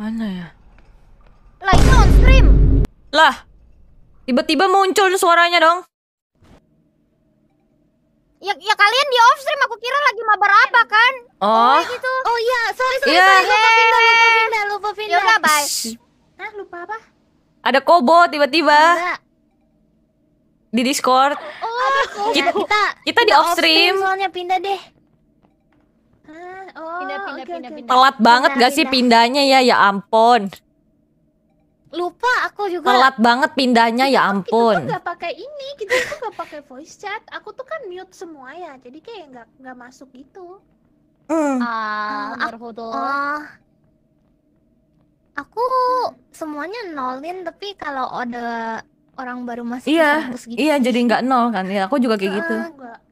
Mana ya? Lah itu on stream. Lah. Tiba-tiba muncul suaranya dong. Ya, ya kalian di off stream aku kira lagi mabar apa kan? Oh. Oh, gitu. oh iya, sorry sorry. Yeah. Sorry. Lupa pindah, lupa pindah, lupa pindah. Yaudah, bye. Hah, lupa apa? Ada kobo tiba-tiba. Di Discord. Oh, ada kobo. Kita, kita, kita di off stream. Soalnya pindah deh pindah, okay, pindah, okay. pindah. banget pindah, gak pindah. sih pindahnya ya? Ya ampun. Lupa aku juga. Telat banget pindahnya ya ampun. Kita tuh gak pakai ini, kita tuh gak pakai voice chat. Aku tuh kan mute semua ya, jadi kayak nggak nggak masuk gitu. Mm. Ah, uh, uh, aku semuanya nolin tapi kalau ada orang baru masuk iya, gitu. Iya, jadi nggak nol kan. Ya, aku juga kayak uh, gitu. Gua